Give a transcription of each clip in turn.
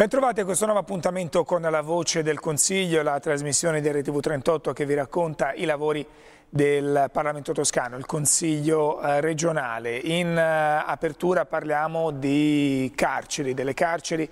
Bentrovati a questo nuovo appuntamento con la voce del Consiglio, la trasmissione di RTV 38 che vi racconta i lavori del Parlamento toscano, il Consiglio eh, regionale. In eh, apertura parliamo di carceri, delle carceri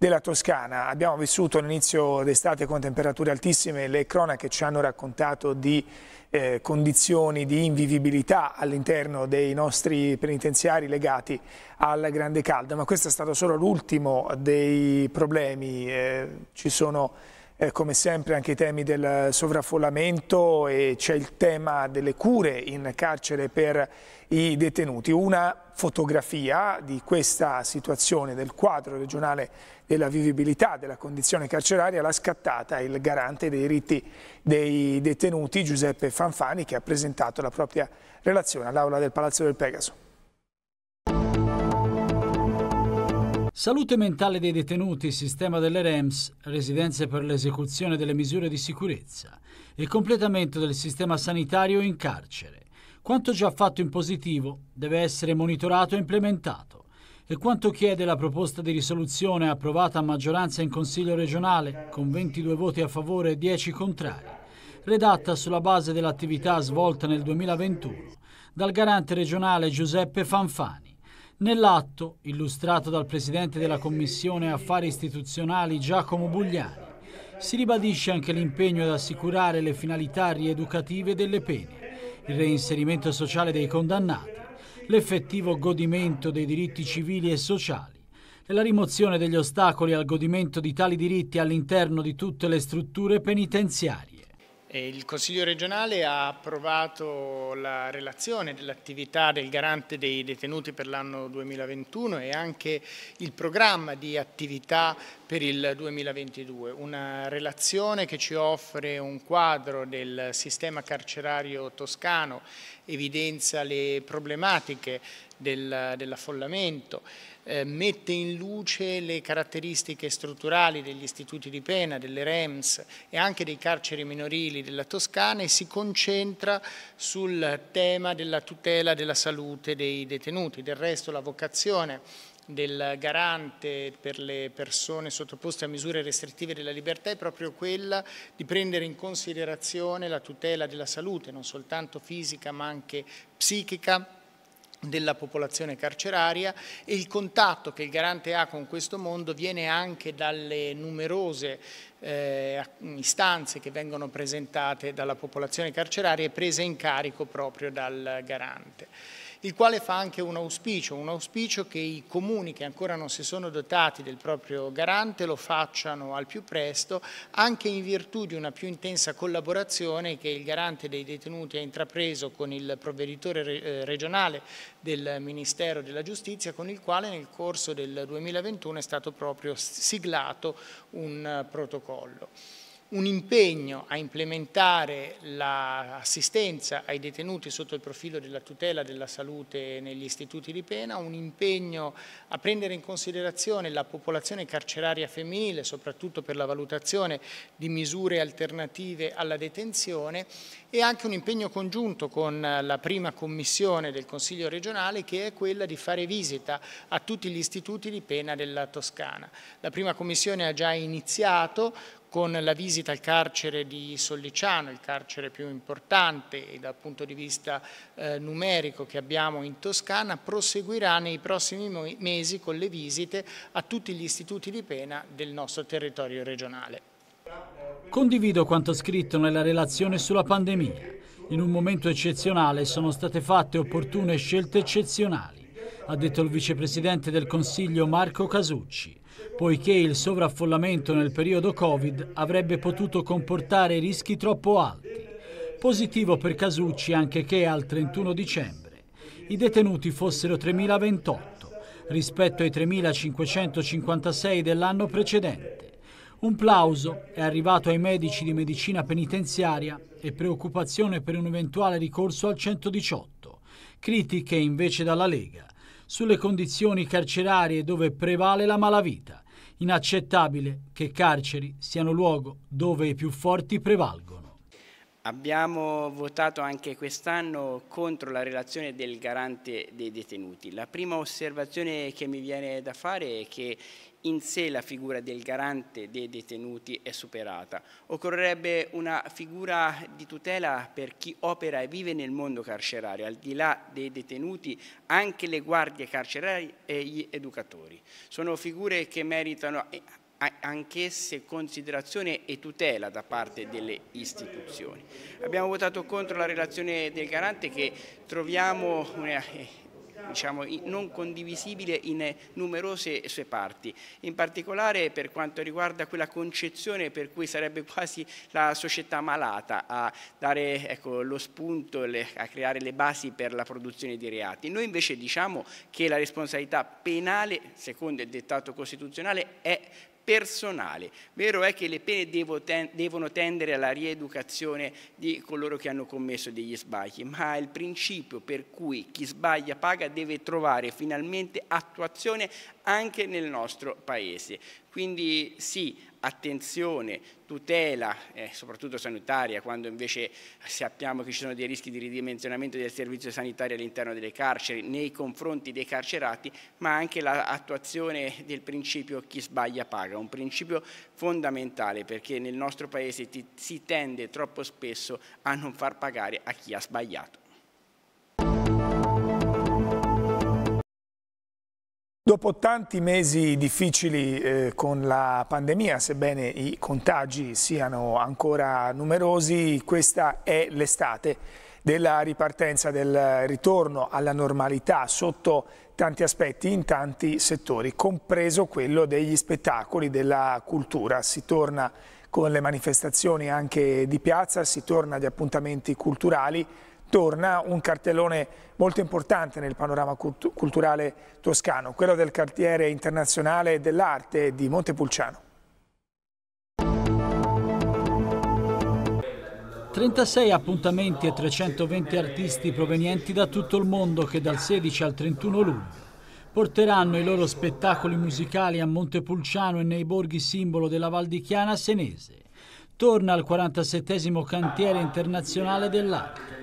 della Toscana. Abbiamo vissuto all'inizio d'estate con temperature altissime, le cronache ci hanno raccontato di eh, condizioni di invivibilità all'interno dei nostri penitenziari legati al grande caldo, ma questo è stato solo l'ultimo dei problemi. Eh, ci sono eh, come sempre anche i temi del sovraffollamento e c'è il tema delle cure in carcere per i detenuti. Una fotografia di questa situazione del quadro regionale della vivibilità della condizione carceraria l'ha scattata il garante dei diritti dei detenuti Giuseppe Fanfani che ha presentato la propria relazione all'aula del Palazzo del Pegaso. Salute mentale dei detenuti, sistema delle REMS, residenze per l'esecuzione delle misure di sicurezza, e completamento del sistema sanitario in carcere. Quanto già fatto in positivo deve essere monitorato e implementato. E quanto chiede la proposta di risoluzione approvata a maggioranza in Consiglio regionale, con 22 voti a favore e 10 contrari, redatta sulla base dell'attività svolta nel 2021 dal garante regionale Giuseppe Fanfani. Nell'atto, illustrato dal Presidente della Commissione Affari Istituzionali Giacomo Bugliani, si ribadisce anche l'impegno ad assicurare le finalità rieducative delle pene, il reinserimento sociale dei condannati, l'effettivo godimento dei diritti civili e sociali e la rimozione degli ostacoli al godimento di tali diritti all'interno di tutte le strutture penitenziarie. Il Consiglio regionale ha approvato la relazione dell'attività del garante dei detenuti per l'anno 2021 e anche il programma di attività per il 2022, una relazione che ci offre un quadro del sistema carcerario toscano, evidenzia le problematiche del, dell'affollamento, eh, mette in luce le caratteristiche strutturali degli istituti di pena, delle REMS e anche dei carceri minorili della Toscana e si concentra sul tema della tutela della salute dei detenuti. Del resto la vocazione del garante per le persone sottoposte a misure restrittive della libertà è proprio quella di prendere in considerazione la tutela della salute, non soltanto fisica ma anche psichica della popolazione carceraria e il contatto che il garante ha con questo mondo viene anche dalle numerose eh, istanze che vengono presentate dalla popolazione carceraria e prese in carico proprio dal garante il quale fa anche un auspicio, un auspicio che i comuni che ancora non si sono dotati del proprio garante lo facciano al più presto, anche in virtù di una più intensa collaborazione che il garante dei detenuti ha intrapreso con il provveditore eh, regionale del Ministero della Giustizia, con il quale nel corso del 2021 è stato proprio siglato un eh, protocollo un impegno a implementare l'assistenza ai detenuti sotto il profilo della tutela della salute negli istituti di pena, un impegno a prendere in considerazione la popolazione carceraria femminile, soprattutto per la valutazione di misure alternative alla detenzione e anche un impegno congiunto con la prima commissione del Consiglio regionale che è quella di fare visita a tutti gli istituti di pena della Toscana. La prima commissione ha già iniziato con la visita al carcere di Solliciano, il carcere più importante dal punto di vista eh, numerico che abbiamo in Toscana, proseguirà nei prossimi mesi con le visite a tutti gli istituti di pena del nostro territorio regionale. Condivido quanto scritto nella relazione sulla pandemia. In un momento eccezionale sono state fatte opportune scelte eccezionali, ha detto il vicepresidente del Consiglio Marco Casucci poiché il sovraffollamento nel periodo Covid avrebbe potuto comportare rischi troppo alti. Positivo per Casucci anche che al 31 dicembre i detenuti fossero 3.028 rispetto ai 3.556 dell'anno precedente. Un plauso è arrivato ai medici di medicina penitenziaria e preoccupazione per un eventuale ricorso al 118. Critiche invece dalla Lega sulle condizioni carcerarie dove prevale la malavita. Inaccettabile che carceri siano luogo dove i più forti prevalgono. Abbiamo votato anche quest'anno contro la relazione del garante dei detenuti. La prima osservazione che mi viene da fare è che in sé la figura del garante dei detenuti è superata. Occorrerebbe una figura di tutela per chi opera e vive nel mondo carcerario, al di là dei detenuti anche le guardie carcerarie e gli educatori. Sono figure che meritano anch'esse considerazione e tutela da parte delle istituzioni. Abbiamo votato contro la relazione del garante che troviamo una, eh, diciamo, non condivisibile in numerose sue parti, in particolare per quanto riguarda quella concezione per cui sarebbe quasi la società malata a dare ecco, lo spunto, le, a creare le basi per la produzione di reati. Noi invece diciamo che la responsabilità penale, secondo il dettato costituzionale, è personale. Vero è che le pene devono tendere alla rieducazione di coloro che hanno commesso degli sbagli, ma il principio per cui chi sbaglia paga deve trovare finalmente attuazione anche nel nostro Paese. Quindi sì, attenzione, tutela, eh, soprattutto sanitaria, quando invece sappiamo che ci sono dei rischi di ridimensionamento del servizio sanitario all'interno delle carceri, nei confronti dei carcerati, ma anche l'attuazione del principio chi sbaglia paga, un principio fondamentale perché nel nostro Paese ti, si tende troppo spesso a non far pagare a chi ha sbagliato. Dopo tanti mesi difficili eh, con la pandemia, sebbene i contagi siano ancora numerosi, questa è l'estate della ripartenza, del ritorno alla normalità sotto tanti aspetti in tanti settori, compreso quello degli spettacoli, della cultura. Si torna con le manifestazioni anche di piazza, si torna agli appuntamenti culturali, torna un cartellone molto importante nel panorama cult culturale toscano, quello del quartiere internazionale dell'arte di Montepulciano. 36 appuntamenti e 320 artisti provenienti da tutto il mondo che dal 16 al 31 luglio porteranno i loro spettacoli musicali a Montepulciano e nei borghi simbolo della Val di Chiana senese. Torna al 47 cantiere internazionale dell'arte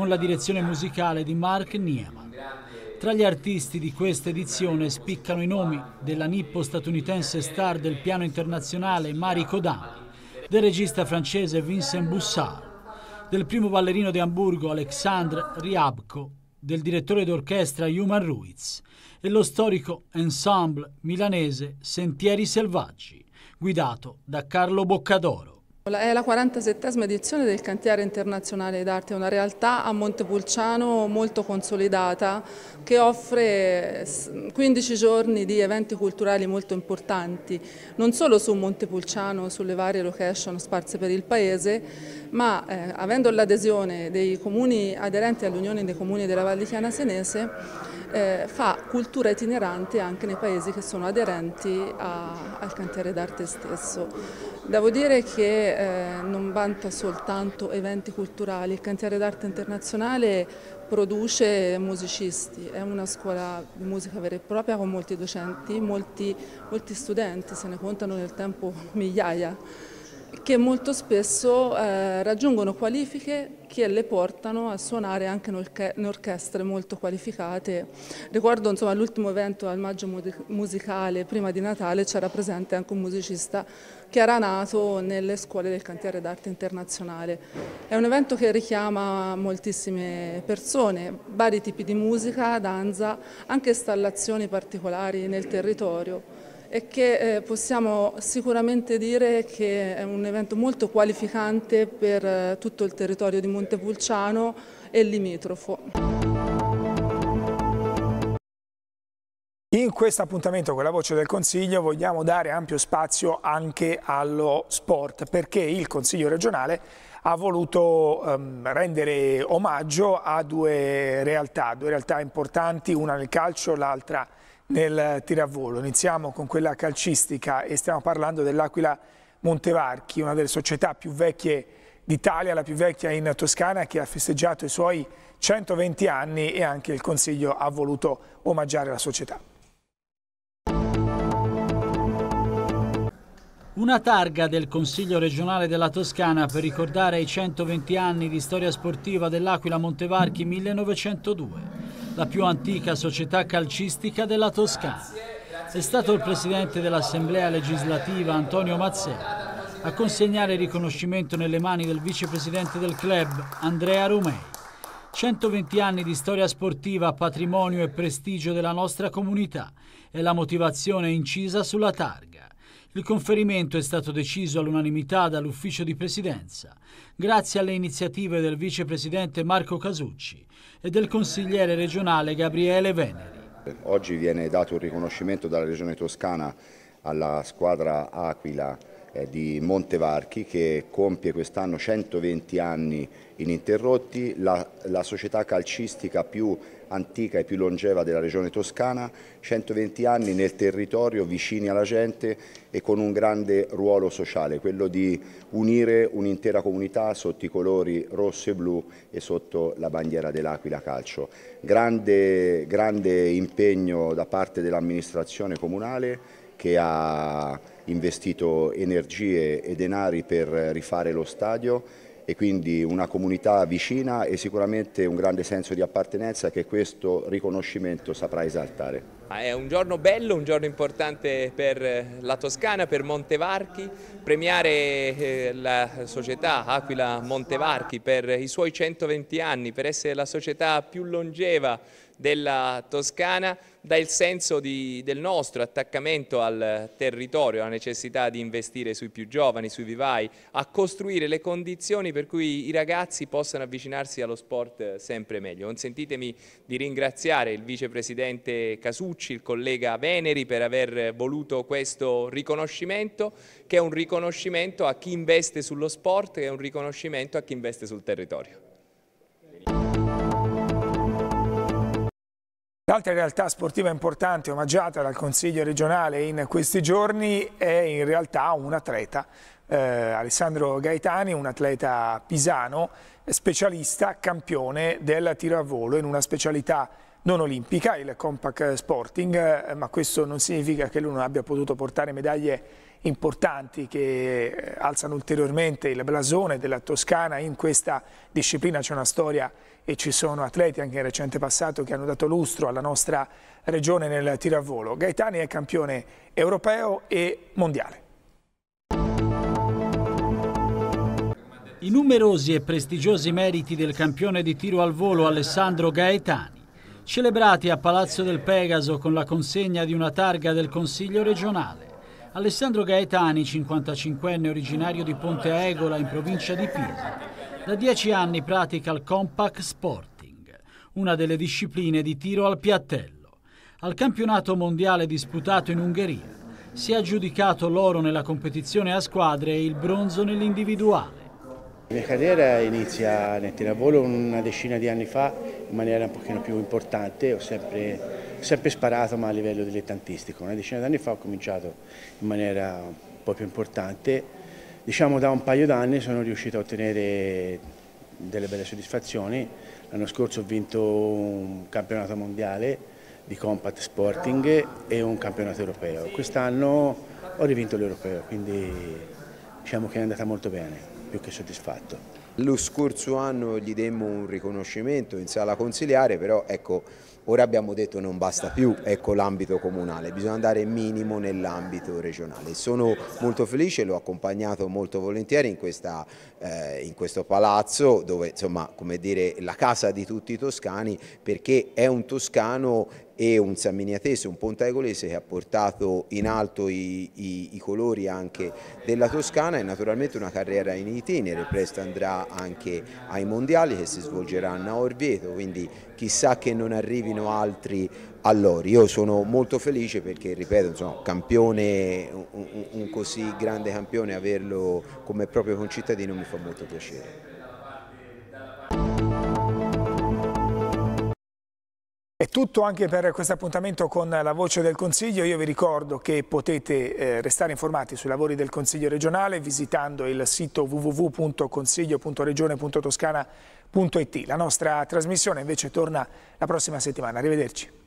con la direzione musicale di Mark Nieman. Tra gli artisti di questa edizione spiccano i nomi della nippo-statunitense star del piano internazionale Mari Kodami, del regista francese Vincent Bussard, del primo ballerino di Hamburgo Alexandre Riabko, del direttore d'orchestra Human Ruiz e lo storico ensemble milanese Sentieri Selvaggi, guidato da Carlo Boccadoro è la 47esima edizione del Cantiere Internazionale d'Arte, una realtà a Montepulciano molto consolidata che offre 15 giorni di eventi culturali molto importanti, non solo su Montepulciano, sulle varie location sparse per il paese, ma eh, avendo l'adesione dei comuni aderenti all'Unione dei Comuni della Chiana Senese eh, fa cultura itinerante anche nei paesi che sono aderenti a, al cantiere d'arte stesso. Devo dire che eh, non vanta soltanto eventi culturali, il cantiere d'arte internazionale produce musicisti, è una scuola di musica vera e propria con molti docenti, molti, molti studenti, se ne contano nel tempo migliaia che molto spesso eh, raggiungono qualifiche che le portano a suonare anche in, orchestre molto qualificate. Ricordo l'ultimo evento al maggio musicale, prima di Natale, c'era presente anche un musicista che era nato nelle scuole del cantiere d'arte internazionale. È un evento che richiama moltissime persone, vari tipi di musica, danza, anche installazioni particolari nel territorio e che eh, possiamo sicuramente dire che è un evento molto qualificante per eh, tutto il territorio di Montepulciano e limitrofo. In questo appuntamento con la voce del Consiglio vogliamo dare ampio spazio anche allo sport perché il Consiglio regionale ha voluto ehm, rendere omaggio a due realtà, due realtà importanti, una nel calcio, l'altra nel calcio nel tiravolo. Iniziamo con quella calcistica e stiamo parlando dell'Aquila Montevarchi, una delle società più vecchie d'Italia, la più vecchia in Toscana, che ha festeggiato i suoi 120 anni e anche il Consiglio ha voluto omaggiare la società. Una targa del Consiglio regionale della Toscana per ricordare i 120 anni di storia sportiva dell'Aquila Montevarchi 1902 la più antica società calcistica della Toscana. È stato il presidente dell'Assemblea legislativa Antonio Mazzella a consegnare il riconoscimento nelle mani del vicepresidente del club Andrea Romei. 120 anni di storia sportiva, patrimonio e prestigio della nostra comunità è la motivazione incisa sulla targa. Il conferimento è stato deciso all'unanimità dall'Ufficio di Presidenza, grazie alle iniziative del vicepresidente Marco Casucci e del consigliere regionale Gabriele Veneri. Oggi viene dato un riconoscimento dalla Regione Toscana alla squadra Aquila eh, di Montevarchi che compie quest'anno 120 anni ininterrotti, la, la società calcistica più antica e più longeva della regione toscana, 120 anni nel territorio, vicini alla gente e con un grande ruolo sociale, quello di unire un'intera comunità sotto i colori rosso e blu e sotto la bandiera dell'Aquila Calcio. Grande, grande impegno da parte dell'amministrazione comunale che ha investito energie e denari per rifare lo stadio e quindi una comunità vicina e sicuramente un grande senso di appartenenza che questo riconoscimento saprà esaltare. È un giorno bello, un giorno importante per la Toscana, per Montevarchi, premiare eh, la società Aquila Montevarchi per i suoi 120 anni, per essere la società più longeva della Toscana dà il senso di, del nostro attaccamento al territorio, alla necessità di investire sui più giovani, sui vivai, a costruire le condizioni per cui i ragazzi possano avvicinarsi allo sport sempre meglio. Consentitemi di ringraziare il vicepresidente Casucci, il collega Veneri per aver voluto questo riconoscimento che è un riconoscimento a chi investe sullo sport e un riconoscimento a chi investe sul territorio. L'altra realtà sportiva importante omaggiata dal Consiglio regionale in questi giorni è in realtà un atleta, eh, Alessandro Gaetani, un atleta pisano, specialista, campione del tiro a volo in una specialità non olimpica, il Compact Sporting, eh, ma questo non significa che lui non abbia potuto portare medaglie importanti che eh, alzano ulteriormente il blasone della Toscana in questa disciplina c'è una storia e ci sono atleti anche in recente passato che hanno dato lustro alla nostra regione nel tiro a volo. Gaetani è campione europeo e mondiale. I numerosi e prestigiosi meriti del campione di tiro al volo Alessandro Gaetani celebrati a Palazzo del Pegaso con la consegna di una targa del Consiglio regionale. Alessandro Gaetani, 55enne originario di Ponte Egola in provincia di Pisa, da dieci anni pratica il compact sporting, una delle discipline di tiro al piattello. Al campionato mondiale disputato in Ungheria si è aggiudicato l'oro nella competizione a squadre e il bronzo nell'individuale. La mia carriera inizia nel tiravolo una decina di anni fa in maniera un pochino più importante, ho sempre, sempre sparato ma a livello dilettantistico. Una decina di anni fa ho cominciato in maniera un po' più importante, diciamo da un paio d'anni sono riuscito a ottenere delle belle soddisfazioni, l'anno scorso ho vinto un campionato mondiale di compact sporting e un campionato europeo, quest'anno ho rivinto l'europeo, quindi diciamo che è andata molto bene più che soddisfatto. Lo scorso anno gli demmo un riconoscimento in sala consiliare, però ecco, ora abbiamo detto non basta più ecco, l'ambito comunale, bisogna andare minimo nell'ambito regionale. Sono molto felice, l'ho accompagnato molto volentieri in, questa, eh, in, questo palazzo dove insomma come dire la casa di tutti i toscani perché è un toscano e un San Miniatese, un Pontagolese che ha portato in alto i, i, i, colori anche della Toscana e naturalmente una carriera in itinere, presto andrà anche ai mondiali che si svolgeranno a Orvieto, quindi chissà che non arrivino altri all'Ori. Io sono molto felice perché, ripeto, insomma, campione, un, un così grande campione, averlo come proprio concittadino mi fa molto piacere. È tutto anche per questo appuntamento con la voce del Consiglio. Io vi ricordo che potete eh, restare informati sui lavori del Consiglio regionale visitando il sito www.consiglio.regione.toscana.it. La nostra trasmissione invece torna la prossima settimana. Arrivederci.